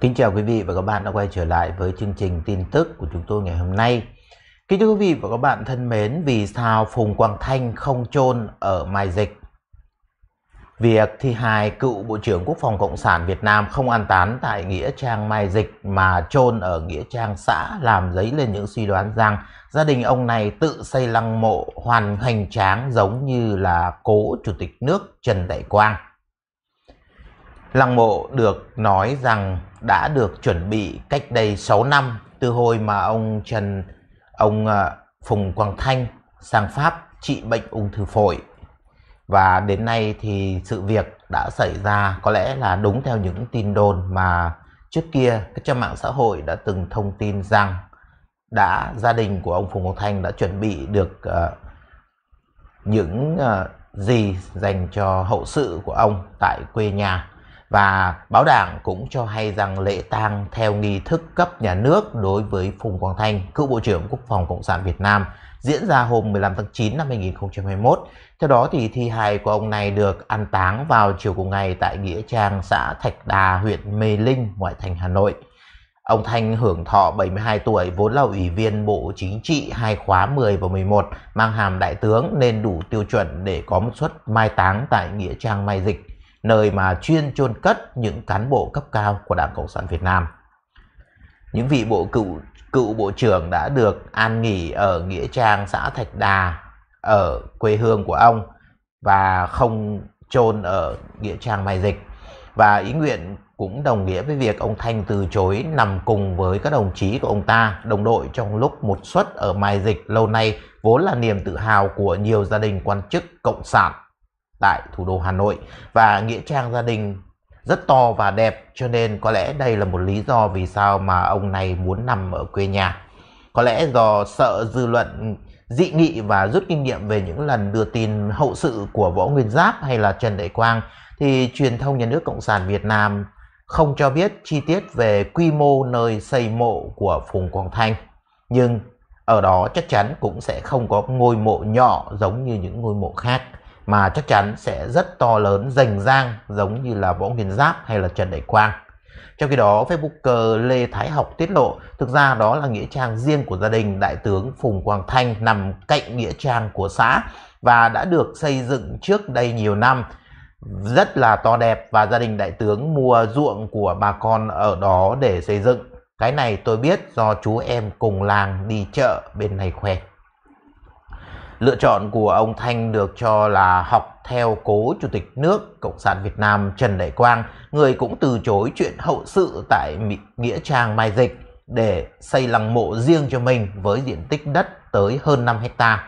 Kính chào quý vị và các bạn đã quay trở lại với chương trình tin tức của chúng tôi ngày hôm nay. Kính thưa quý vị và các bạn thân mến, vì sao Phùng Quang Thanh không chôn ở Mai Dịch? Việc thi hài cựu Bộ trưởng Quốc phòng Cộng sản Việt Nam không an tán tại Nghĩa Trang Mai Dịch mà chôn ở Nghĩa Trang xã làm dấy lên những suy đoán rằng gia đình ông này tự xây lăng mộ hoàn hành tráng giống như là cố Chủ tịch nước Trần Đại Quang. Lăng mộ được nói rằng đã được chuẩn bị cách đây 6 năm từ hồi mà ông Trần ông ờ, Phùng Quang Thanh sang Pháp trị bệnh ung thư phổi. Và đến nay thì sự việc đã xảy ra có lẽ là đúng theo những tin đồn mà trước kia các trang mạng xã hội đã từng thông tin rằng đã gia đình của ông Phùng quang Thanh đã chuẩn bị được uh, những uh, gì dành cho hậu sự của ông tại quê nhà và báo đảng cũng cho hay rằng lễ tang theo nghi thức cấp nhà nước đối với Phùng Quang Thanh, cựu Bộ trưởng Quốc phòng Cộng sản Việt Nam, diễn ra hôm 15 tháng 9 năm 2021. Theo đó, thì thi hài của ông này được an táng vào chiều cùng ngày tại Nghĩa Trang xã Thạch Đà, huyện Mê Linh, ngoại thành Hà Nội. Ông Thanh hưởng thọ 72 tuổi, vốn là ủy viên Bộ Chính trị hai khóa 10 và 11, mang hàm đại tướng nên đủ tiêu chuẩn để có một suất mai táng tại Nghĩa Trang Mai Dịch nơi mà chuyên chôn cất những cán bộ cấp cao của Đảng Cộng sản Việt Nam. Những vị bộ cựu cựu bộ trưởng đã được an nghỉ ở nghĩa trang xã Thạch Đà ở quê hương của ông và không chôn ở nghĩa trang Mai Dịch. Và ý nguyện cũng đồng nghĩa với việc ông Thanh từ chối nằm cùng với các đồng chí của ông ta, đồng đội trong lúc một suất ở Mai Dịch lâu nay vốn là niềm tự hào của nhiều gia đình quan chức cộng sản tại thủ đô Hà Nội và nghĩa trang gia đình rất to và đẹp cho nên có lẽ đây là một lý do vì sao mà ông này muốn nằm ở quê nhà. Có lẽ do sợ dư luận dị nghị và rút kinh nghiệm về những lần đưa tin hậu sự của Võ Nguyên Giáp hay là Trần Đại Quang thì truyền thông nhà nước Cộng sản Việt Nam không cho biết chi tiết về quy mô nơi xây mộ của Phùng Quang Thanh. Nhưng ở đó chắc chắn cũng sẽ không có ngôi mộ nhỏ giống như những ngôi mộ khác mà chắc chắn sẽ rất to lớn rành rang giống như là Võ Nguyên Giáp hay là Trần Đại Quang. Trong khi đó, Facebooker Lê Thái Học tiết lộ thực ra đó là nghĩa trang riêng của gia đình Đại tướng Phùng Quang Thanh nằm cạnh nghĩa trang của xã và đã được xây dựng trước đây nhiều năm rất là to đẹp và gia đình đại tướng mua ruộng của bà con ở đó để xây dựng. Cái này tôi biết do chú em cùng làng đi chợ bên này khoe lựa chọn của ông Thanh được cho là học theo cố Chủ tịch nước Cộng sản Việt Nam Trần Đại Quang, người cũng từ chối chuyện hậu sự tại Nghĩa Trang Mai Dịch để xây lăng mộ riêng cho mình với diện tích đất tới hơn 5 hecta.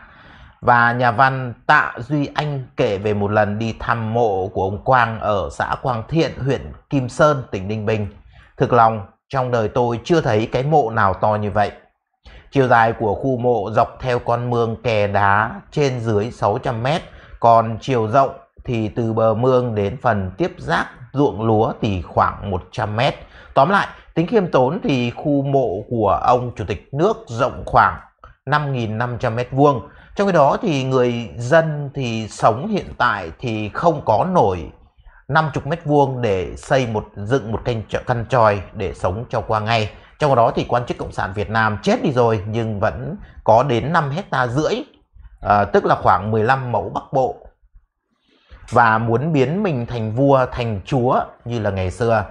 Và nhà văn Tạ Duy Anh kể về một lần đi thăm mộ của ông Quang ở xã Quang Thiện, huyện Kim Sơn, tỉnh Ninh Bình. Thực lòng, trong đời tôi chưa thấy cái mộ nào to như vậy. Chiều dài của khu mộ dọc theo con mương kè đá trên dưới 600 mét, còn chiều rộng thì từ bờ mương đến phần tiếp giáp ruộng lúa thì khoảng 100 mét. Tóm lại, tính khiêm tốn thì khu mộ của ông chủ tịch nước rộng khoảng 5.500 mét vuông. Trong khi đó thì người dân thì sống hiện tại thì không có nổi 50 mét vuông để xây một dựng một căn căn tròi để sống cho qua ngày. Trong đó thì quan chức Cộng sản Việt Nam chết đi rồi nhưng vẫn có đến 5 hecta rưỡi, à, tức là khoảng 15 mẫu Bắc Bộ. Và muốn biến mình thành vua, thành chúa như là ngày xưa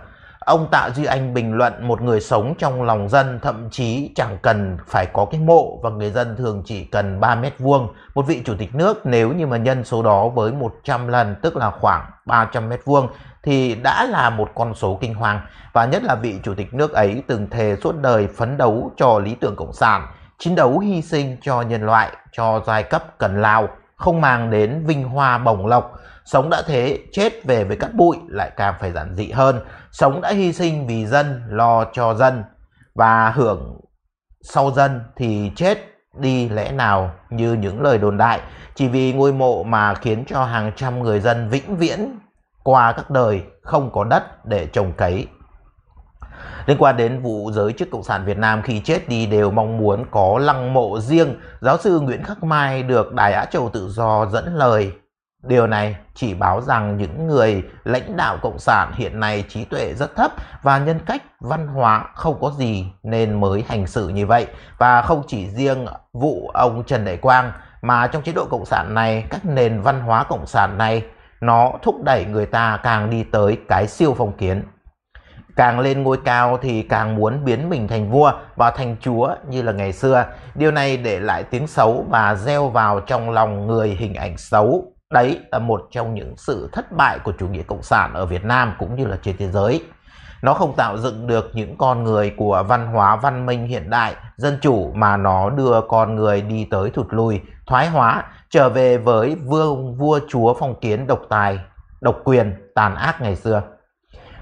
Ông Tạ Duy Anh bình luận một người sống trong lòng dân thậm chí chẳng cần phải có cái mộ và người dân thường chỉ cần 3 mét vuông. Một vị chủ tịch nước nếu như mà nhân số đó với 100 lần tức là khoảng 300 mét vuông thì đã là một con số kinh hoàng. Và nhất là vị chủ tịch nước ấy từng thề suốt đời phấn đấu cho lý tưởng Cộng sản, chiến đấu hy sinh cho nhân loại, cho giai cấp cần lao, không mang đến vinh hoa bổng lộc. Sống đã thế, chết về với cát bụi lại càng phải giản dị hơn sống đã hy sinh vì dân lo cho dân và hưởng sau dân thì chết đi lẽ nào như những lời đồn đại chỉ vì ngôi mộ mà khiến cho hàng trăm người dân vĩnh viễn qua các đời không có đất để trồng cấy. Liên quan đến vụ giới chức Cộng sản Việt Nam khi chết đi đều mong muốn có lăng mộ riêng, giáo sư Nguyễn Khắc Mai được Đài Á Châu Tự Do dẫn lời Điều này chỉ báo rằng những người lãnh đạo cộng sản hiện nay trí tuệ rất thấp và nhân cách văn hóa không có gì nên mới hành xử như vậy. Và không chỉ riêng vụ ông Trần Đại Quang mà trong chế độ cộng sản này, các nền văn hóa cộng sản này nó thúc đẩy người ta càng đi tới cái siêu phong kiến. Càng lên ngôi cao thì càng muốn biến mình thành vua và thành chúa như là ngày xưa. Điều này để lại tiếng xấu và gieo vào trong lòng người hình ảnh xấu Đấy là một trong những sự thất bại của chủ nghĩa cộng sản ở Việt Nam cũng như là trên thế giới. Nó không tạo dựng được những con người của văn hóa văn minh hiện đại, dân chủ mà nó đưa con người đi tới thụt lùi, thoái hóa, trở về với vương vua chúa phong kiến độc tài, độc quyền, tàn ác ngày xưa.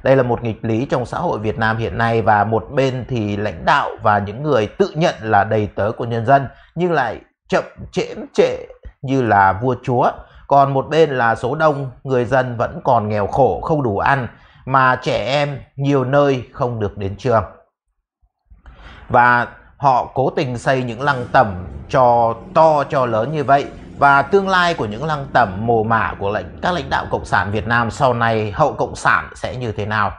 Đây là một nghịch lý trong xã hội Việt Nam hiện nay và một bên thì lãnh đạo và những người tự nhận là đầy tớ của nhân dân nhưng lại chậm chễm trệ như là vua chúa còn một bên là số đông người dân vẫn còn nghèo khổ không đủ ăn mà trẻ em nhiều nơi không được đến trường và họ cố tình xây những lăng tẩm cho to cho lớn như vậy và tương lai của những lăng tẩm mồ mả của lệnh các lãnh đạo cộng sản Việt Nam sau này hậu cộng sản sẽ như thế nào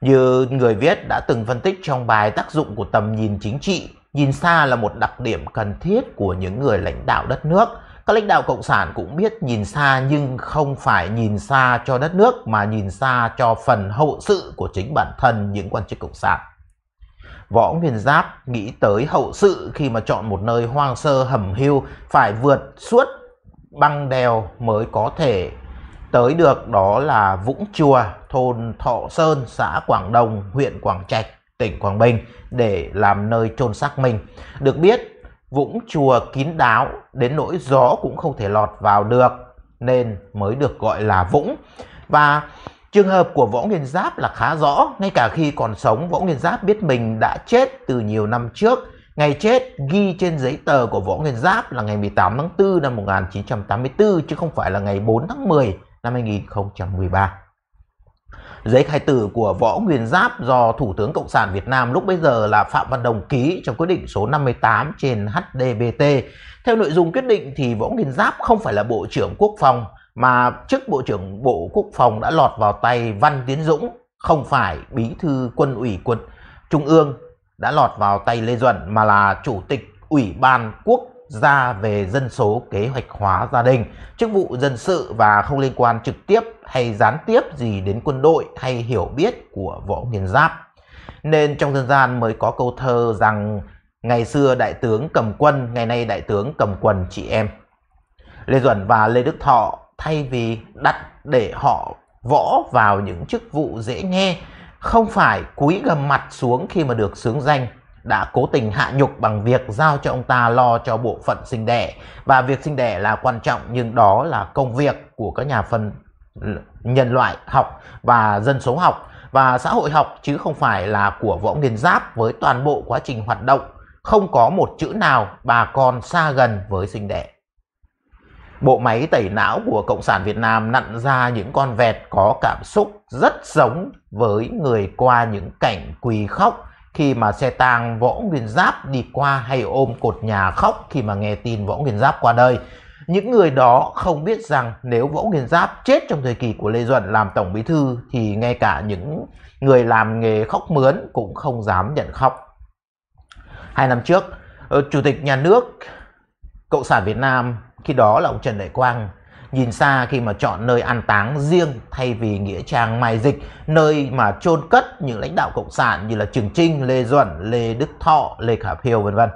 như người viết đã từng phân tích trong bài tác dụng của tầm nhìn chính trị nhìn xa là một đặc điểm cần thiết của những người lãnh đạo đất nước các lãnh đạo cộng sản cũng biết nhìn xa nhưng không phải nhìn xa cho đất nước mà nhìn xa cho phần hậu sự của chính bản thân những quan chức cộng sản võ nguyên giáp nghĩ tới hậu sự khi mà chọn một nơi hoang sơ hầm hưu phải vượt suốt băng đèo mới có thể tới được đó là vũng chùa thôn thọ sơn xã quảng đông huyện quảng trạch tỉnh quảng bình để làm nơi chôn xác mình được biết vũng chùa kín đáo đến nỗi gió cũng không thể lọt vào được nên mới được gọi là vũng và trường hợp của võ nguyên giáp là khá rõ ngay cả khi còn sống võ nguyên giáp biết mình đã chết từ nhiều năm trước Ngày chết ghi trên giấy tờ của Võ Nguyên Giáp là ngày 18 tháng 4 năm 1984 chứ không phải là ngày 4 tháng 10 năm 2013 giấy khai tử của Võ Nguyên Giáp do Thủ tướng Cộng sản Việt Nam lúc bây giờ là Phạm Văn Đồng ký trong quyết định số 58 trên HDBT. Theo nội dung quyết định thì Võ Nguyên Giáp không phải là Bộ trưởng Quốc phòng mà chức Bộ trưởng Bộ Quốc phòng đã lọt vào tay Văn Tiến Dũng, không phải Bí thư Quân ủy Quân Trung ương đã lọt vào tay Lê Duẩn mà là Chủ tịch Ủy ban Quốc ra về dân số kế hoạch hóa gia đình, chức vụ dân sự và không liên quan trực tiếp hay gián tiếp gì đến quân đội hay hiểu biết của võ nguyên giáp. Nên trong dân gian mới có câu thơ rằng ngày xưa đại tướng cầm quân, ngày nay đại tướng cầm quần chị em. Lê Duẩn và Lê Đức Thọ thay vì đặt để họ võ vào những chức vụ dễ nghe, không phải cúi gầm mặt xuống khi mà được sướng danh đã cố tình hạ nhục bằng việc giao cho ông ta lo cho bộ phận sinh đẻ và việc sinh đẻ là quan trọng nhưng đó là công việc của các nhà phân nhân loại học và dân số học và xã hội học chứ không phải là của võ nguyên giáp với toàn bộ quá trình hoạt động không có một chữ nào bà con xa gần với sinh đẻ bộ máy tẩy não của cộng sản việt nam nặn ra những con vẹt có cảm xúc rất giống với người qua những cảnh quỳ khóc khi mà xe tang Võ Nguyên Giáp đi qua hay ôm cột nhà khóc khi mà nghe tin Võ Nguyên Giáp qua đời. Những người đó không biết rằng nếu Võ Nguyên Giáp chết trong thời kỳ của Lê Duẩn làm Tổng Bí Thư thì ngay cả những người làm nghề khóc mướn cũng không dám nhận khóc. Hai năm trước, ờ, Chủ tịch Nhà nước Cộng sản Việt Nam khi đó là ông Trần Đại Quang nhìn xa khi mà chọn nơi an táng riêng thay vì nghĩa trang mai dịch, nơi mà chôn cất những lãnh đạo cộng sản như là Trường Trinh, Lê Duẩn, Lê Đức Thọ, Lê Khả Phiêu vân vân.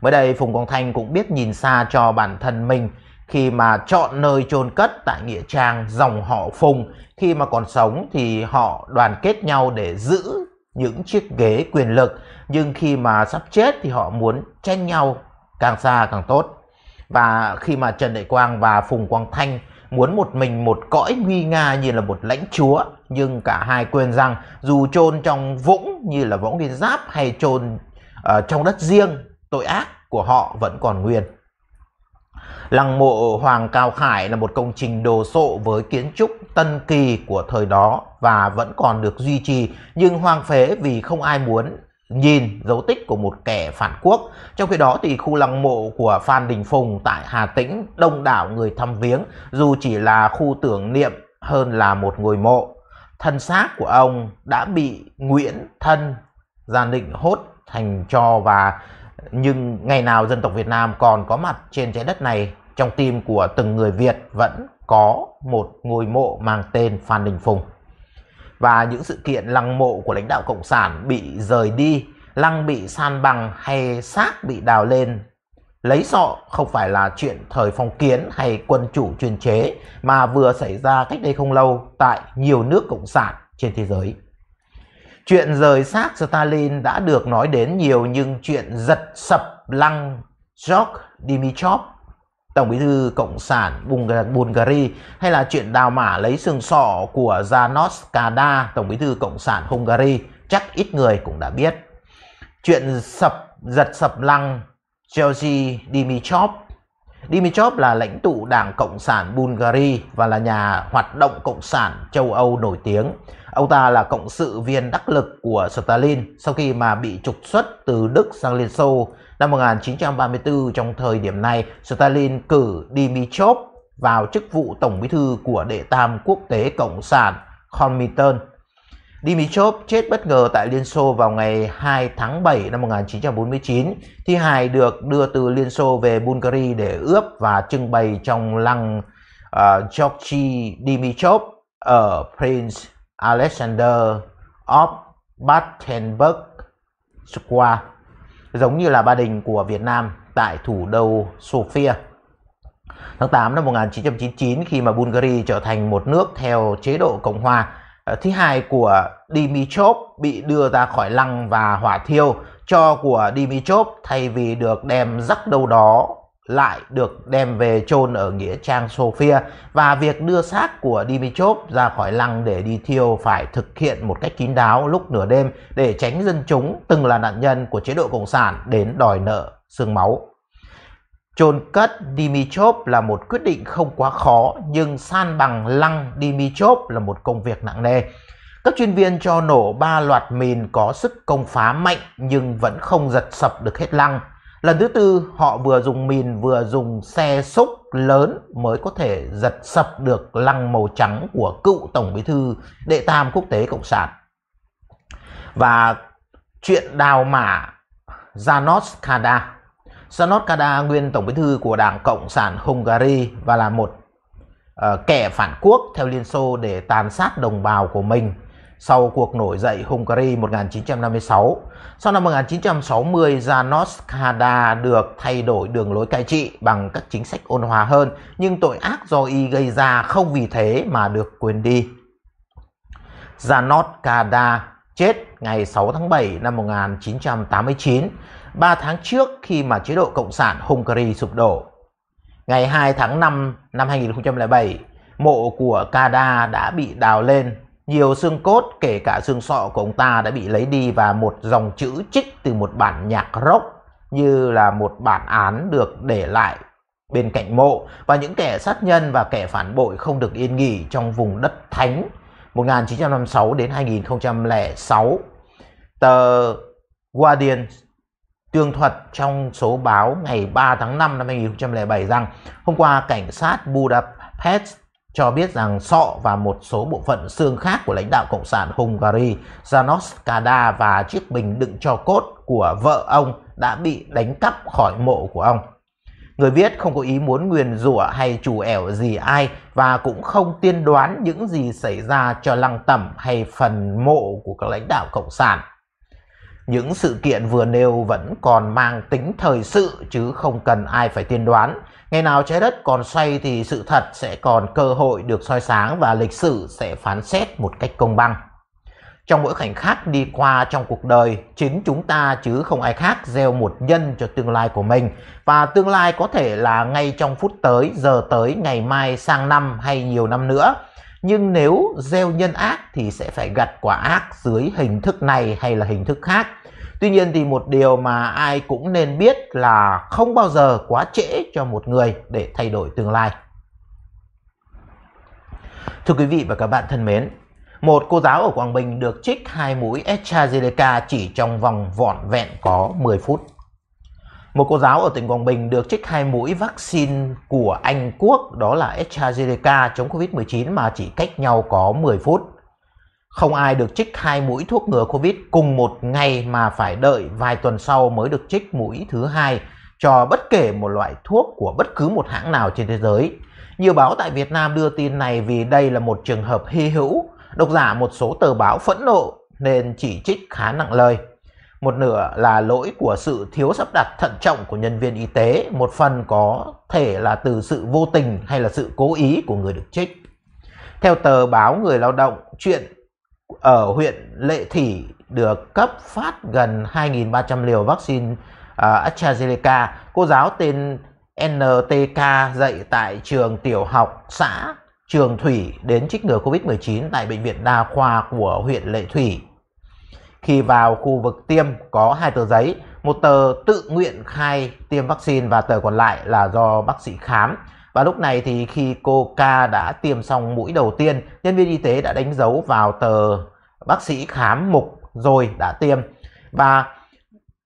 Mới đây Phùng Quang Thanh cũng biết nhìn xa cho bản thân mình khi mà chọn nơi chôn cất tại nghĩa trang dòng họ Phùng, khi mà còn sống thì họ đoàn kết nhau để giữ những chiếc ghế quyền lực, nhưng khi mà sắp chết thì họ muốn tranh nhau càng xa càng tốt và khi mà Trần Đại Quang và Phùng Quang Thanh muốn một mình một cõi nguy nga như là một lãnh chúa nhưng cả hai quên rằng dù chôn trong vũng như là võng nguyên giáp hay chôn ở ờ, trong đất riêng tội ác của họ vẫn còn nguyên lăng mộ hoàng cao khải là một công trình đồ sộ với kiến trúc tân kỳ của thời đó và vẫn còn được duy trì nhưng hoang phế vì không ai muốn nhìn dấu tích của một kẻ phản quốc. Trong khi đó thì khu lăng mộ của Phan Đình Phùng tại Hà Tĩnh đông đảo người thăm viếng dù chỉ là khu tưởng niệm hơn là một ngôi mộ. Thân xác của ông đã bị Nguyễn Thân gia định hốt thành cho và nhưng ngày nào dân tộc Việt Nam còn có mặt trên trái đất này trong tim của từng người Việt vẫn có một ngôi mộ mang tên Phan Đình Phùng và những sự kiện lăng mộ của lãnh đạo Cộng sản bị rời đi, lăng bị san bằng hay xác bị đào lên. Lấy sọ không phải là chuyện thời phong kiến hay quân chủ chuyên chế mà vừa xảy ra cách đây không lâu tại nhiều nước Cộng sản trên thế giới. Chuyện rời xác Stalin đã được nói đến nhiều nhưng chuyện giật sập lăng George Dimitrov Tổng bí thư Cộng sản Bulgaria hay là chuyện đào mả lấy xương sọ của Janos Kada, Tổng bí thư Cộng sản Hungary chắc ít người cũng đã biết. Chuyện sập giật sập lăng Georgi Dimitrov Dimitrov là lãnh tụ Đảng Cộng sản Bulgaria và là nhà hoạt động Cộng sản châu Âu nổi tiếng. Ông ta là cộng sự viên đắc lực của Stalin sau khi mà bị trục xuất từ Đức sang Liên Xô Năm 1934, trong thời điểm này, Stalin cử Dimitrov vào chức vụ Tổng bí thư của Đệ tam Quốc tế Cộng sản Comintern. Dimitrov chết bất ngờ tại Liên Xô vào ngày 2 tháng 7 năm 1949. Thi hài được đưa từ Liên Xô về Bulgaria để ướp và trưng bày trong lăng uh, Georgy Dimitrov ở Prince Alexander of Battenberg Square giống như là Ba Đình của Việt Nam tại thủ đô Sofia. Tháng 8 năm 1999 khi mà Bulgaria trở thành một nước theo chế độ Cộng hòa, ờ, thứ hai của Dimitrov bị đưa ra khỏi lăng và hỏa thiêu. Cho của Dimitrov thay vì được đem rắc đâu đó lại được đem về chôn ở nghĩa trang Sofia và việc đưa xác của Dimitrov ra khỏi lăng để đi thiêu phải thực hiện một cách kín đáo lúc nửa đêm để tránh dân chúng từng là nạn nhân của chế độ cộng sản đến đòi nợ xương máu. Chôn cất Dimitrov là một quyết định không quá khó nhưng san bằng lăng Dimitrov là một công việc nặng nề. Các chuyên viên cho nổ ba loạt mìn có sức công phá mạnh nhưng vẫn không giật sập được hết lăng. Lần thứ tư, họ vừa dùng mìn vừa dùng xe xúc lớn mới có thể giật sập được lăng màu trắng của cựu Tổng Bí thư Đệ Tam Quốc tế Cộng sản. Và chuyện đào mả Janos Kada. Janos Kada nguyên Tổng Bí thư của Đảng Cộng sản Hungary và là một uh, kẻ phản quốc theo Liên Xô để tàn sát đồng bào của mình sau cuộc nổi dậy Hungary 1956. Sau năm 1960, Janos Kada được thay đổi đường lối cai trị bằng các chính sách ôn hòa hơn, nhưng tội ác do y gây ra không vì thế mà được quên đi. Janos Kada chết ngày 6 tháng 7 năm 1989, 3 tháng trước khi mà chế độ Cộng sản Hungary sụp đổ. Ngày 2 tháng 5 năm 2007, mộ của Kada đã bị đào lên nhiều xương cốt kể cả xương sọ của ông ta đã bị lấy đi và một dòng chữ trích từ một bản nhạc rock như là một bản án được để lại bên cạnh mộ và những kẻ sát nhân và kẻ phản bội không được yên nghỉ trong vùng đất thánh 1956 đến 2006. Tờ Guardian tương thuật trong số báo ngày 3 tháng 5 năm 2007 rằng hôm qua cảnh sát Budapest cho biết rằng sọ và một số bộ phận xương khác của lãnh đạo Cộng sản Hungary Janos Kada và chiếc bình đựng cho cốt của vợ ông đã bị đánh cắp khỏi mộ của ông. Người viết không có ý muốn nguyền rủa hay chủ ẻo gì ai và cũng không tiên đoán những gì xảy ra cho lăng tẩm hay phần mộ của các lãnh đạo Cộng sản. Những sự kiện vừa nêu vẫn còn mang tính thời sự chứ không cần ai phải tiên đoán. Ngày nào trái đất còn xoay thì sự thật sẽ còn cơ hội được soi sáng và lịch sử sẽ phán xét một cách công bằng. Trong mỗi khoảnh khắc đi qua trong cuộc đời, chính chúng ta chứ không ai khác gieo một nhân cho tương lai của mình. Và tương lai có thể là ngay trong phút tới, giờ tới, ngày mai, sang năm hay nhiều năm nữa nhưng nếu gieo nhân ác thì sẽ phải gặt quả ác dưới hình thức này hay là hình thức khác tuy nhiên thì một điều mà ai cũng nên biết là không bao giờ quá trễ cho một người để thay đổi tương lai thưa quý vị và các bạn thân mến một cô giáo ở Quảng Bình được trích hai mũi Estradiolica chỉ trong vòng vọn vẹn có 10 phút. Một cô giáo ở tỉnh Quảng Bình được trích hai mũi vaccine của Anh Quốc đó là AstraZeneca chống Covid-19 mà chỉ cách nhau có 10 phút. Không ai được trích hai mũi thuốc ngừa Covid cùng một ngày mà phải đợi vài tuần sau mới được trích mũi thứ hai cho bất kể một loại thuốc của bất cứ một hãng nào trên thế giới. Nhiều báo tại Việt Nam đưa tin này vì đây là một trường hợp hy hữu. Độc giả một số tờ báo phẫn nộ nên chỉ trích khá nặng lời một nửa là lỗi của sự thiếu sắp đặt thận trọng của nhân viên y tế, một phần có thể là từ sự vô tình hay là sự cố ý của người được trích. Theo tờ báo Người Lao động, chuyện ở huyện Lệ Thủy được cấp phát gần 2.300 liều vaccine à, AstraZeneca. Cô giáo tên NTK dạy tại trường tiểu học xã Trường Thủy đến trích ngừa COVID-19 tại Bệnh viện Đa khoa của huyện Lệ Thủy khi vào khu vực tiêm có hai tờ giấy, một tờ tự nguyện khai tiêm vaccine và tờ còn lại là do bác sĩ khám. Và lúc này thì khi cô K đã tiêm xong mũi đầu tiên, nhân viên y tế đã đánh dấu vào tờ bác sĩ khám mục rồi đã tiêm. Và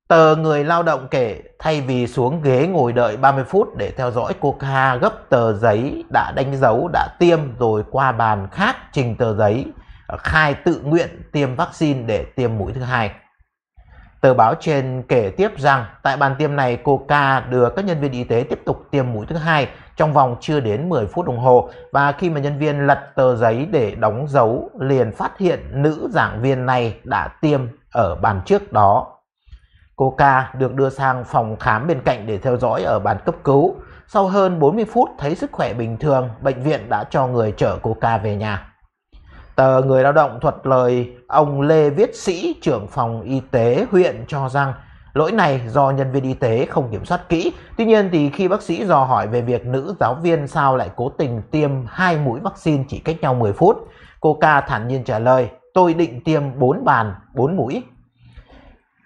tờ người lao động kể thay vì xuống ghế ngồi đợi 30 phút để theo dõi cô K gấp tờ giấy đã đánh dấu đã tiêm rồi qua bàn khác trình tờ giấy Ờ, khai tự nguyện tiêm vaccine để tiêm mũi thứ hai. Tờ báo trên kể tiếp rằng tại bàn tiêm này, cô Ca đưa các nhân viên y tế tiếp tục tiêm mũi thứ hai trong vòng chưa đến 10 phút đồng hồ và khi mà nhân viên lật tờ giấy để đóng dấu liền phát hiện nữ giảng viên này đã tiêm ở bàn trước đó. Cô Ca được đưa sang phòng khám bên cạnh để theo dõi ở bàn cấp cứu. Sau hơn 40 phút thấy sức khỏe bình thường, bệnh viện đã cho người chở cô Ca về nhà. Tờ Người Lao động thuật lời ông Lê Viết Sĩ, trưởng phòng y tế huyện cho rằng lỗi này do nhân viên y tế không kiểm soát kỹ. Tuy nhiên thì khi bác sĩ dò hỏi về việc nữ giáo viên sao lại cố tình tiêm hai mũi vaccine chỉ cách nhau 10 phút, cô ca thản nhiên trả lời tôi định tiêm 4 bàn 4 mũi.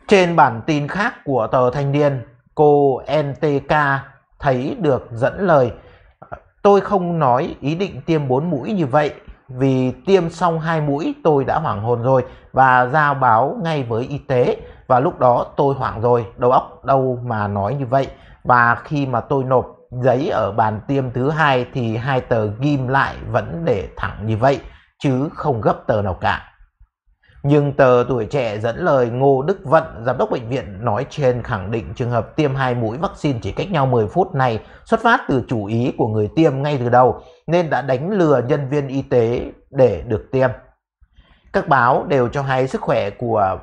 Trên bản tin khác của tờ Thanh Niên, cô NTK thấy được dẫn lời tôi không nói ý định tiêm 4 mũi như vậy vì tiêm xong hai mũi tôi đã hoảng hồn rồi và giao báo ngay với y tế và lúc đó tôi hoảng rồi đầu óc đâu mà nói như vậy và khi mà tôi nộp giấy ở bàn tiêm thứ hai thì hai tờ ghim lại vẫn để thẳng như vậy chứ không gấp tờ nào cả nhưng tờ Tuổi Trẻ dẫn lời Ngô Đức Vận, giám đốc bệnh viện nói trên khẳng định trường hợp tiêm hai mũi vaccine chỉ cách nhau 10 phút này xuất phát từ chủ ý của người tiêm ngay từ đầu nên đã đánh lừa nhân viên y tế để được tiêm. Các báo đều cho hay sức khỏe của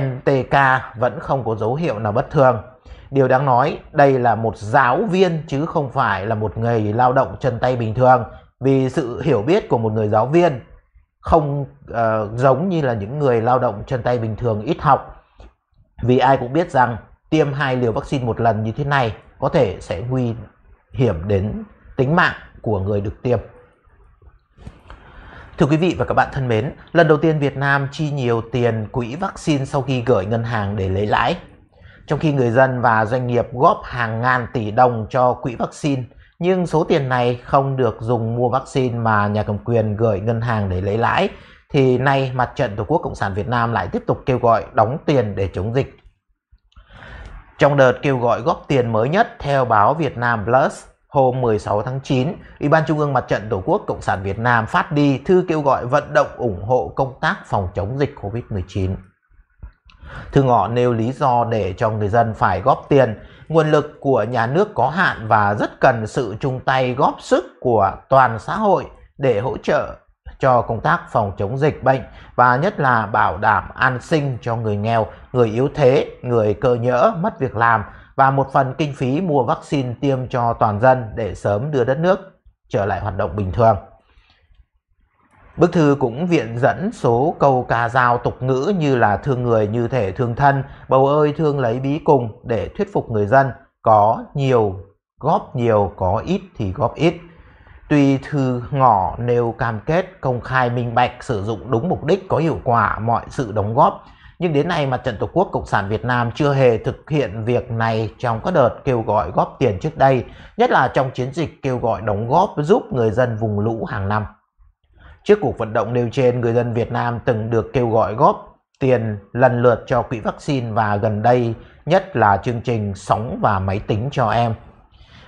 NTK vẫn không có dấu hiệu nào bất thường. Điều đáng nói đây là một giáo viên chứ không phải là một người lao động chân tay bình thường vì sự hiểu biết của một người giáo viên không uh, giống như là những người lao động chân tay bình thường ít học vì ai cũng biết rằng tiêm hai liều vaccine một lần như thế này có thể sẽ nguy hiểm đến tính mạng của người được tiêm. Thưa quý vị và các bạn thân mến, lần đầu tiên Việt Nam chi nhiều tiền quỹ vaccine sau khi gửi ngân hàng để lấy lãi. Trong khi người dân và doanh nghiệp góp hàng ngàn tỷ đồng cho quỹ vaccine nhưng số tiền này không được dùng mua vaccine mà nhà cầm quyền gửi ngân hàng để lấy lãi, thì nay mặt trận Tổ quốc Cộng sản Việt Nam lại tiếp tục kêu gọi đóng tiền để chống dịch. Trong đợt kêu gọi góp tiền mới nhất theo báo Việt Nam Plus, hôm 16 tháng 9, Ủy ban Trung ương Mặt trận Tổ quốc Cộng sản Việt Nam phát đi thư kêu gọi vận động ủng hộ công tác phòng chống dịch COVID-19. Thư ngỏ nêu lý do để cho người dân phải góp tiền. Nguồn lực của nhà nước có hạn và rất cần sự chung tay góp sức của toàn xã hội để hỗ trợ cho công tác phòng chống dịch bệnh và nhất là bảo đảm an sinh cho người nghèo, người yếu thế, người cơ nhỡ, mất việc làm và một phần kinh phí mua vaccine tiêm cho toàn dân để sớm đưa đất nước trở lại hoạt động bình thường. Bức thư cũng viện dẫn số câu ca dao tục ngữ như là thương người như thể thương thân, bầu ơi thương lấy bí cùng để thuyết phục người dân có nhiều góp nhiều, có ít thì góp ít. Tuy thư ngỏ nêu cam kết công khai minh bạch sử dụng đúng mục đích có hiệu quả mọi sự đóng góp, nhưng đến nay Mặt trận Tổ quốc Cộng sản Việt Nam chưa hề thực hiện việc này trong các đợt kêu gọi góp tiền trước đây, nhất là trong chiến dịch kêu gọi đóng góp giúp người dân vùng lũ hàng năm. Trước cuộc vận động nêu trên, người dân Việt Nam từng được kêu gọi góp tiền lần lượt cho quỹ vaccine và gần đây nhất là chương trình Sóng và Máy tính cho em.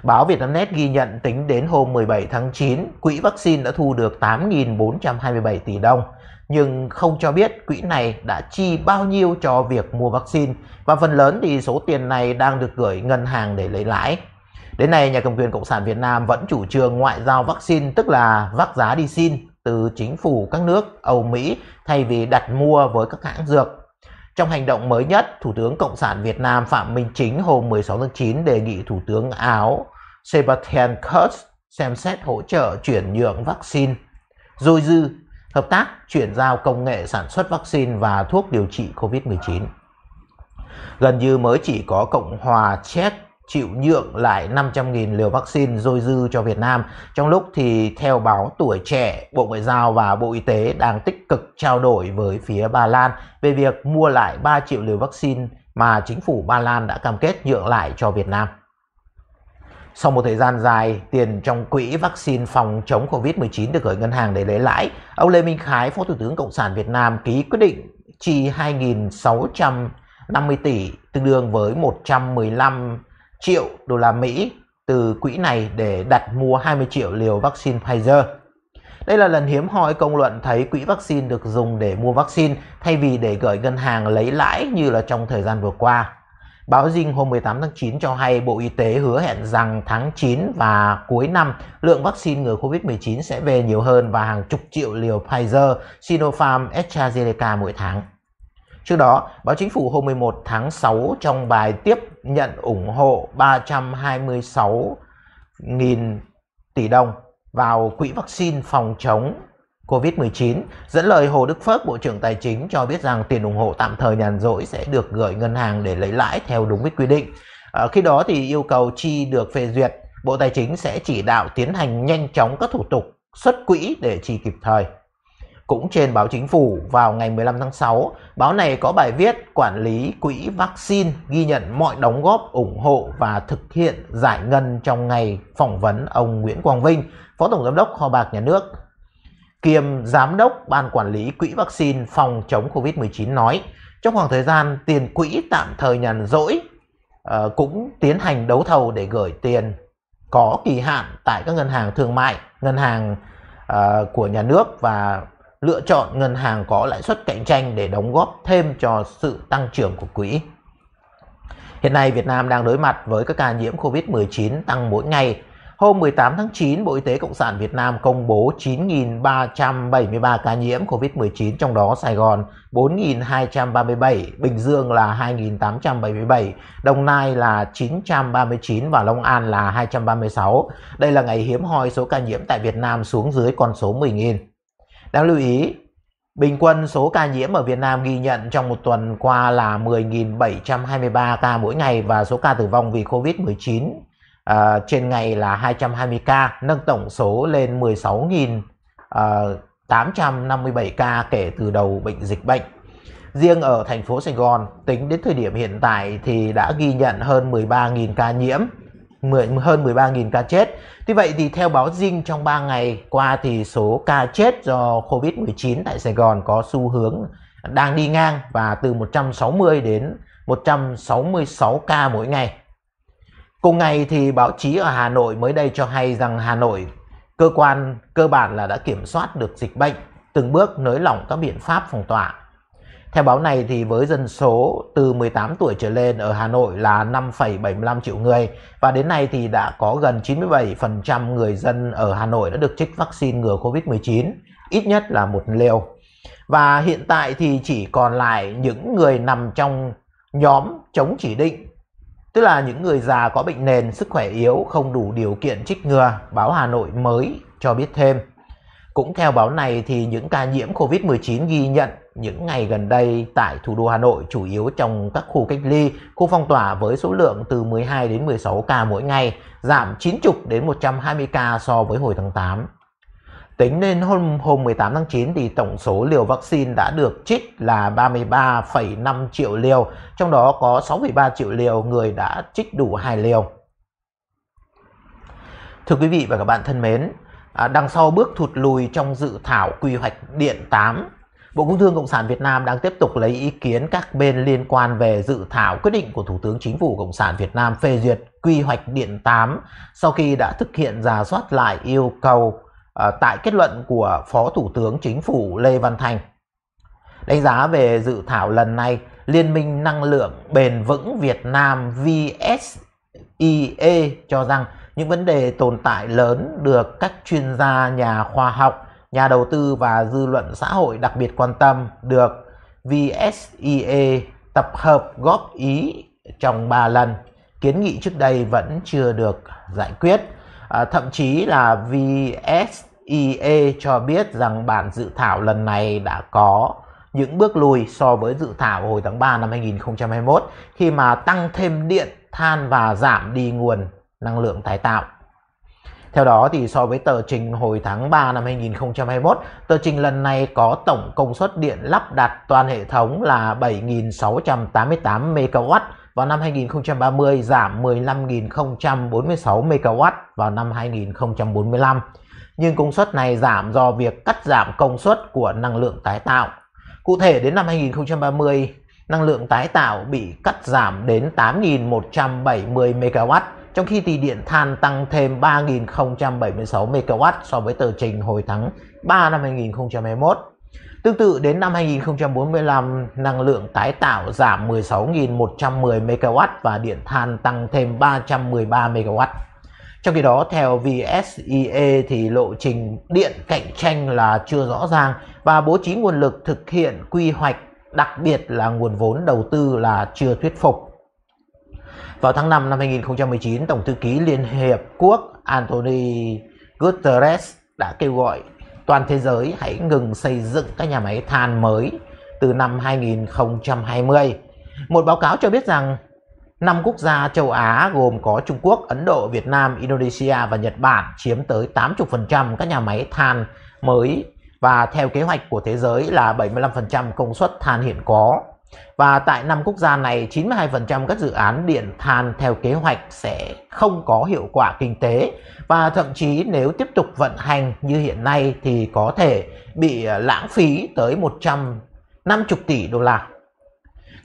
Báo Vietnamnet ghi nhận tính đến hôm 17 tháng 9, quỹ vaccine đã thu được 8.427 tỷ đồng, nhưng không cho biết quỹ này đã chi bao nhiêu cho việc mua vaccine và phần lớn thì số tiền này đang được gửi ngân hàng để lấy lãi. Đến nay, nhà cầm quyền Cộng sản Việt Nam vẫn chủ trương ngoại giao vaccine tức là vác giá đi xin từ chính phủ các nước Âu Mỹ thay vì đặt mua với các hãng dược. Trong hành động mới nhất, Thủ tướng Cộng sản Việt Nam Phạm Minh Chính hôm 16 tháng 9 đề nghị Thủ tướng Áo Sebastian Kurz xem xét hỗ trợ chuyển nhượng vaccine, rồi dư, hợp tác chuyển giao công nghệ sản xuất vaccine và thuốc điều trị COVID-19. Gần như mới chỉ có Cộng hòa Czech chịu nhượng lại 500.000 liều vaccine dôi dư cho Việt Nam. Trong lúc thì theo báo Tuổi Trẻ, Bộ Ngoại giao và Bộ Y tế đang tích cực trao đổi với phía Ba Lan về việc mua lại 3 triệu liều vaccine mà chính phủ Ba Lan đã cam kết nhượng lại cho Việt Nam. Sau một thời gian dài, tiền trong quỹ vaccine phòng chống COVID-19 được gửi ngân hàng để lấy lãi, ông Lê Minh Khái, Phó Thủ tướng Cộng sản Việt Nam ký quyết định chi 2.650 tỷ, tương đương với 115 triệu đô la Mỹ từ quỹ này để đặt mua 20 triệu liều vaccine Pfizer. Đây là lần hiếm hoi công luận thấy quỹ vaccine được dùng để mua vaccine thay vì để gửi ngân hàng lấy lãi như là trong thời gian vừa qua. Báo Dinh hôm 18 tháng 9 cho hay Bộ Y tế hứa hẹn rằng tháng 9 và cuối năm lượng vaccine ngừa COVID-19 sẽ về nhiều hơn và hàng chục triệu liều Pfizer, Sinopharm, AstraZeneca mỗi tháng. Trước đó, báo chính phủ hôm 11 tháng 6 trong bài tiếp nhận ủng hộ 326.000 tỷ đồng vào quỹ vaccine phòng chống COVID-19, dẫn lời Hồ Đức Phước, Bộ trưởng Tài chính cho biết rằng tiền ủng hộ tạm thời nhàn rỗi sẽ được gửi ngân hàng để lấy lãi theo đúng với quy định. À, khi đó thì yêu cầu chi được phê duyệt, Bộ Tài chính sẽ chỉ đạo tiến hành nhanh chóng các thủ tục xuất quỹ để chi kịp thời cũng trên báo Chính phủ vào ngày 15 tháng 6, báo này có bài viết Quản lý quỹ vaccine ghi nhận mọi đóng góp, ủng hộ và thực hiện giải ngân trong ngày phỏng vấn ông Nguyễn Quang Vinh, Phó Tổng Giám đốc Kho bạc Nhà nước, kiêm Giám đốc Ban Quản lý Quỹ Vaccine phòng chống COVID-19 nói, trong khoảng thời gian tiền quỹ tạm thời nhàn rỗi ờ, cũng tiến hành đấu thầu để gửi tiền có kỳ hạn tại các ngân hàng thương mại, ngân hàng ờ, của nhà nước và lựa chọn ngân hàng có lãi suất cạnh tranh để đóng góp thêm cho sự tăng trưởng của quỹ. Hiện nay Việt Nam đang đối mặt với các ca nhiễm COVID-19 tăng mỗi ngày. Hôm 18 tháng 9, Bộ Y tế Cộng sản Việt Nam công bố 9.373 ca nhiễm COVID-19, trong đó Sài Gòn 4.237, Bình Dương là 2.877, Đồng Nai là 939 và Long An là 236. Đây là ngày hiếm hoi số ca nhiễm tại Việt Nam xuống dưới con số 10.000. Đáng lưu ý, bình quân số ca nhiễm ở Việt Nam ghi nhận trong một tuần qua là 10.723 ca mỗi ngày và số ca tử vong vì COVID-19 uh, à, trên ngày là 220 ca, nâng tổng số lên 16.857 à, ca kể từ đầu bệnh dịch bệnh. Riêng ở thành phố Sài Gòn, tính đến thời điểm hiện tại thì đã ghi nhận hơn 13.000 ca nhiễm, 10, hơn 13.000 ca chết. Tuy vậy thì theo báo Dinh trong 3 ngày qua thì số ca chết do Covid-19 tại Sài Gòn có xu hướng đang đi ngang và từ 160 đến 166 ca mỗi ngày. Cùng ngày thì báo chí ở Hà Nội mới đây cho hay rằng Hà Nội cơ quan cơ bản là đã kiểm soát được dịch bệnh, từng bước nới lỏng các biện pháp phòng tỏa theo báo này thì với dân số từ 18 tuổi trở lên ở Hà Nội là 5,75 triệu người và đến nay thì đã có gần 97% người dân ở Hà Nội đã được trích vaccine ngừa Covid-19 ít nhất là một liều. Và hiện tại thì chỉ còn lại những người nằm trong nhóm chống chỉ định tức là những người già có bệnh nền, sức khỏe yếu không đủ điều kiện trích ngừa, báo Hà Nội mới cho biết thêm. Cũng theo báo này thì những ca nhiễm COVID-19 ghi nhận những ngày gần đây tại thủ đô Hà Nội chủ yếu trong các khu cách ly, khu phong tỏa với số lượng từ 12 đến 16 ca mỗi ngày, giảm 90 đến 120 ca so với hồi tháng 8. Tính đến hôm, hôm 18 tháng 9 thì tổng số liều vaccine đã được trích là 33,5 triệu liều, trong đó có 6,3 triệu liều người đã trích đủ hai liều. Thưa quý vị và các bạn thân mến, à, đằng sau bước thụt lùi trong dự thảo quy hoạch điện 8 Bộ Công Thương Cộng sản Việt Nam đang tiếp tục lấy ý kiến các bên liên quan về dự thảo quyết định của Thủ tướng Chính phủ Cộng sản Việt Nam phê duyệt quy hoạch điện 8 sau khi đã thực hiện giả soát lại yêu cầu ờ, tại kết luận của Phó Thủ tướng Chính phủ Lê Văn Thành. Đánh giá về dự thảo lần này, Liên minh Năng lượng Bền vững Việt Nam VSIE cho rằng những vấn đề tồn tại lớn được các chuyên gia nhà khoa học nhà đầu tư và dư luận xã hội đặc biệt quan tâm được VSEA tập hợp góp ý trong 3 lần. Kiến nghị trước đây vẫn chưa được giải quyết. À, thậm chí là VSEA cho biết rằng bản dự thảo lần này đã có những bước lùi so với dự thảo hồi tháng 3 năm 2021 khi mà tăng thêm điện, than và giảm đi nguồn năng lượng tái tạo. Theo đó thì so với tờ trình hồi tháng 3 năm 2021, tờ trình lần này có tổng công suất điện lắp đặt toàn hệ thống là 7.688 MW vào năm 2030 giảm 15.046 MW vào năm 2045. Nhưng công suất này giảm do việc cắt giảm công suất của năng lượng tái tạo. Cụ thể đến năm 2030, năng lượng tái tạo bị cắt giảm đến 8.170 MW trong khi thì điện than tăng thêm 3.076 MW so với tờ trình hồi tháng 3 năm 2021. Tương tự đến năm 2045, năng lượng tái tạo giảm 16.110 MW và điện than tăng thêm 313 MW. Trong khi đó, theo VSEA thì lộ trình điện cạnh tranh là chưa rõ ràng và bố trí nguồn lực thực hiện quy hoạch, đặc biệt là nguồn vốn đầu tư là chưa thuyết phục. Vào tháng 5 năm 2019, Tổng thư ký Liên Hiệp Quốc Anthony Guterres đã kêu gọi toàn thế giới hãy ngừng xây dựng các nhà máy than mới từ năm 2020. Một báo cáo cho biết rằng năm quốc gia châu Á gồm có Trung Quốc, Ấn Độ, Việt Nam, Indonesia và Nhật Bản chiếm tới 80% các nhà máy than mới và theo kế hoạch của thế giới là 75% công suất than hiện có. Và tại năm quốc gia này, 92% các dự án điện than theo kế hoạch sẽ không có hiệu quả kinh tế và thậm chí nếu tiếp tục vận hành như hiện nay thì có thể bị à, lãng phí tới 150 tỷ đô la.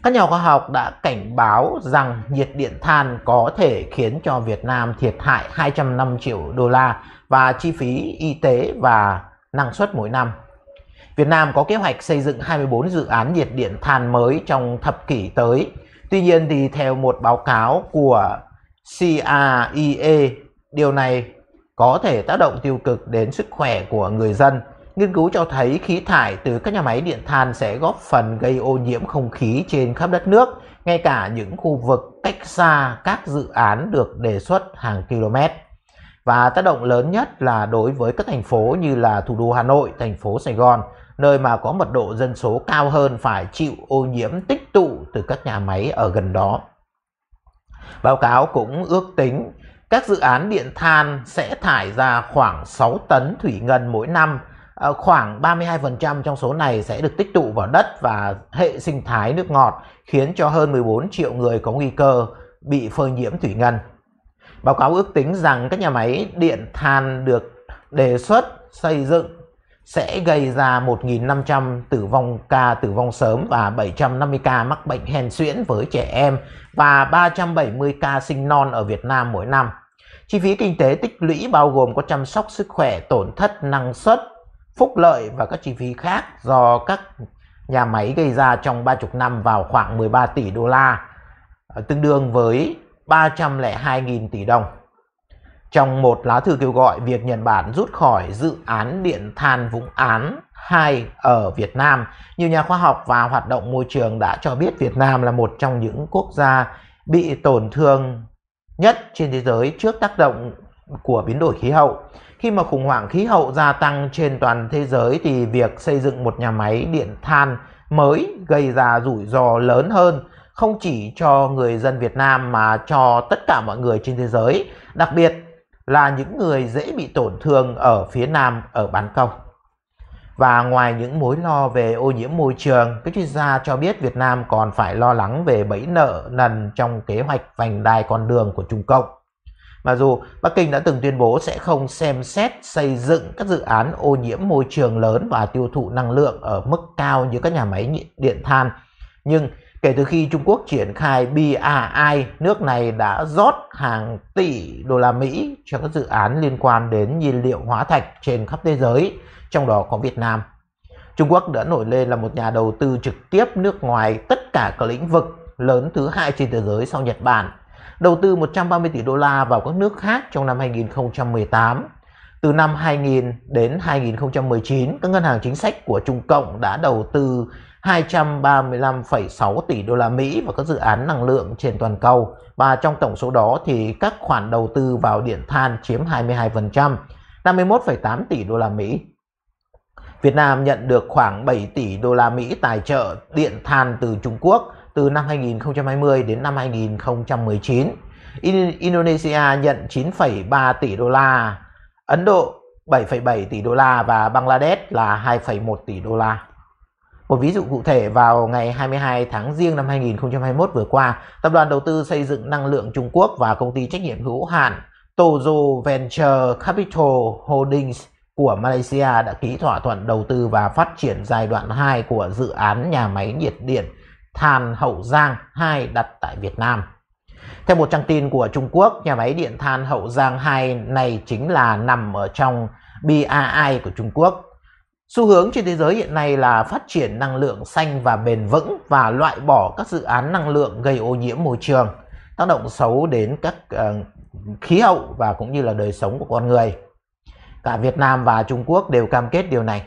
Các nhà khoa học đã cảnh báo rằng nhiệt điện than có thể khiến cho Việt Nam thiệt hại 250 triệu đô la và chi phí y tế và năng suất mỗi năm. Việt Nam có kế hoạch xây dựng 24 dự án nhiệt điện than mới trong thập kỷ tới. Tuy nhiên thì theo một báo cáo của CREA, điều này có thể tác động tiêu cực đến sức khỏe của người dân. Nghiên cứu cho thấy khí thải từ các nhà máy điện than sẽ góp phần gây ô nhiễm không khí trên khắp đất nước, ngay cả những khu vực cách xa các dự án được đề xuất hàng km. Và tác động lớn nhất là đối với các thành phố như là thủ đô Hà Nội, thành phố Sài Gòn, nơi mà có mật độ dân số cao hơn phải chịu ô nhiễm tích tụ từ các nhà máy ở gần đó. Báo cáo cũng ước tính các dự án điện than sẽ thải ra khoảng 6 tấn thủy ngân mỗi năm. Ờ, khoảng 32% trong số này sẽ được tích tụ vào đất và hệ sinh thái nước ngọt, khiến cho hơn 14 triệu người có nguy cơ bị phơi nhiễm thủy ngân. Báo cáo ước tính rằng các nhà máy điện than được đề xuất xây dựng sẽ gây ra 1.500 tử vong ca tử vong sớm và 750 ca mắc bệnh hen suyễn với trẻ em và 370 ca sinh non ở Việt Nam mỗi năm. Chi phí kinh tế tích lũy bao gồm có chăm sóc sức khỏe, tổn thất, năng suất, phúc lợi và các chi phí khác do các nhà máy gây ra trong 30 năm vào khoảng 13 tỷ đô la, ờ, tương đương với 302.000 tỷ đồng. Trong một lá thư kêu gọi việc Nhật Bản rút khỏi dự án điện than Vũng Án 2 ở Việt Nam, nhiều nhà khoa học và hoạt động môi trường đã cho biết Việt Nam là một trong những quốc gia bị tổn thương nhất trên thế giới trước tác động của biến đổi khí hậu. Khi mà khủng hoảng khí hậu gia tăng trên toàn thế giới thì việc xây dựng một nhà máy điện than mới gây ra rủi ro lớn hơn không chỉ cho người dân Việt Nam mà cho tất cả mọi người trên thế giới, đặc biệt là những người dễ bị tổn thương ở phía Nam ở bán cầu Và ngoài những mối lo về ô nhiễm môi trường, các chuyên gia cho biết Việt Nam còn phải lo lắng về bẫy nợ nần trong kế hoạch vành đai con đường của Trung Cộng. Mặc dù Bắc Kinh đã từng tuyên bố sẽ không xem xét xây dựng các dự án ô nhiễm môi trường lớn và tiêu thụ năng lượng ở mức cao như các nhà máy điện than, nhưng Kể từ khi Trung Quốc triển khai BRI, nước này đã rót hàng tỷ đô la Mỹ cho các dự án liên quan đến nhiên liệu hóa thạch trên khắp thế giới, trong đó có Việt Nam. Trung Quốc đã nổi lên là một nhà đầu tư trực tiếp nước ngoài tất cả các lĩnh vực lớn thứ hai trên thế giới sau Nhật Bản, đầu tư 130 tỷ đô la vào các nước khác trong năm 2018 từ năm 2000 đến 2019, các ngân hàng chính sách của Trung Cộng đã đầu tư 235,6 tỷ đô la Mỹ vào các dự án năng lượng trên toàn cầu và trong tổng số đó thì các khoản đầu tư vào điện than chiếm 22%, 51,8 tỷ đô la Mỹ. Việt Nam nhận được khoảng 7 tỷ đô la Mỹ tài trợ điện than từ Trung Quốc từ năm 2020 đến năm 2019. Indonesia nhận 9,3 tỷ đô la Ấn Độ 7,7 tỷ đô la và Bangladesh là 2,1 tỷ đô la. Một ví dụ cụ thể vào ngày 22 tháng riêng năm 2021 vừa qua, Tập đoàn Đầu tư Xây dựng Năng lượng Trung Quốc và Công ty Trách nhiệm hữu hạn Tozo Venture Capital Holdings của Malaysia đã ký thỏa thuận đầu tư và phát triển giai đoạn 2 của dự án nhà máy nhiệt điện than Hậu Giang 2 đặt tại Việt Nam. Theo một trang tin của Trung Quốc, nhà máy điện than Hậu Giang 2 này chính là nằm ở trong BRI của Trung Quốc. Xu hướng trên thế giới hiện nay là phát triển năng lượng xanh và bền vững và loại bỏ các dự án năng lượng gây ô nhiễm môi trường, tác động xấu đến các ờ, khí hậu và cũng như là đời sống của con người. Cả Việt Nam và Trung Quốc đều cam kết điều này.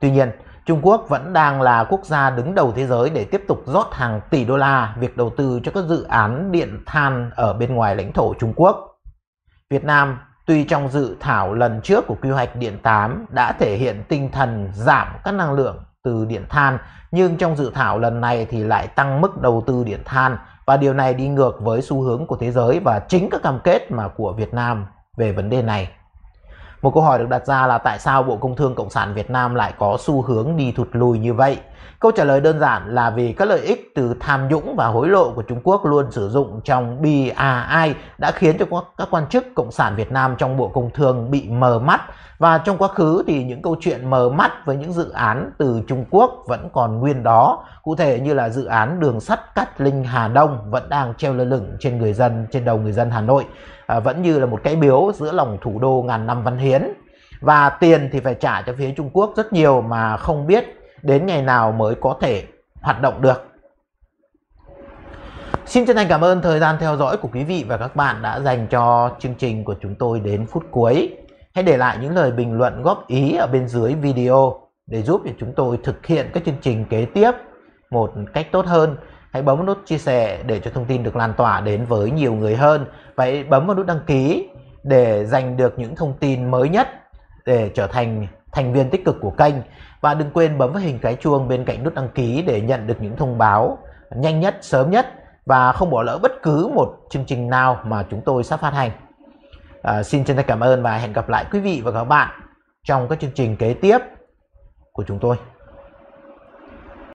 Tuy nhiên, Trung Quốc vẫn đang là quốc gia đứng đầu thế giới để tiếp tục rót hàng tỷ đô la việc đầu tư cho các dự án điện than ở bên ngoài lãnh thổ Trung Quốc. Việt Nam tuy trong dự thảo lần trước của quy hoạch điện 8 đã thể hiện tinh thần giảm các năng lượng từ điện than nhưng trong dự thảo lần này thì lại tăng mức đầu tư điện than và điều này đi ngược với xu hướng của thế giới và chính các cam kết mà của Việt Nam về vấn đề này. Một câu hỏi được đặt ra là tại sao Bộ Công Thương Cộng sản Việt Nam lại có xu hướng đi thụt lùi như vậy? Câu trả lời đơn giản là vì các lợi ích từ tham nhũng và hối lộ của Trung Quốc luôn sử dụng trong BRI đã khiến cho các quan chức Cộng sản Việt Nam trong Bộ Công Thương bị mờ mắt và trong quá khứ thì những câu chuyện mờ mắt với những dự án từ Trung Quốc vẫn còn nguyên đó. Cụ thể như là dự án đường sắt Cát Linh Hà Đông vẫn đang treo lơ lửng trên người dân, trên đầu người dân Hà Nội. À, vẫn như là một cái biếu giữa lòng thủ đô ngàn năm văn hiến. Và tiền thì phải trả cho phía Trung Quốc rất nhiều mà không biết đến ngày nào mới có thể hoạt động được. Xin chân thành cảm ơn thời gian theo dõi của quý vị và các bạn đã dành cho chương trình của chúng tôi đến phút cuối. Hãy để lại những lời bình luận góp ý ở bên dưới video để giúp cho chúng tôi thực hiện các chương trình kế tiếp một cách tốt hơn. Hãy bấm nút chia sẻ để cho thông tin được lan tỏa đến với nhiều người hơn. Vậy bấm vào nút đăng ký để giành được những thông tin mới nhất để trở thành thành viên tích cực của kênh. Và đừng quên bấm vào hình cái chuông bên cạnh nút đăng ký để nhận được những thông báo nhanh nhất, sớm nhất và không bỏ lỡ bất cứ một chương trình nào mà chúng tôi sắp phát hành. À, xin chân thành cảm ơn và hẹn gặp lại quý vị và các bạn trong các chương trình kế tiếp của chúng tôi.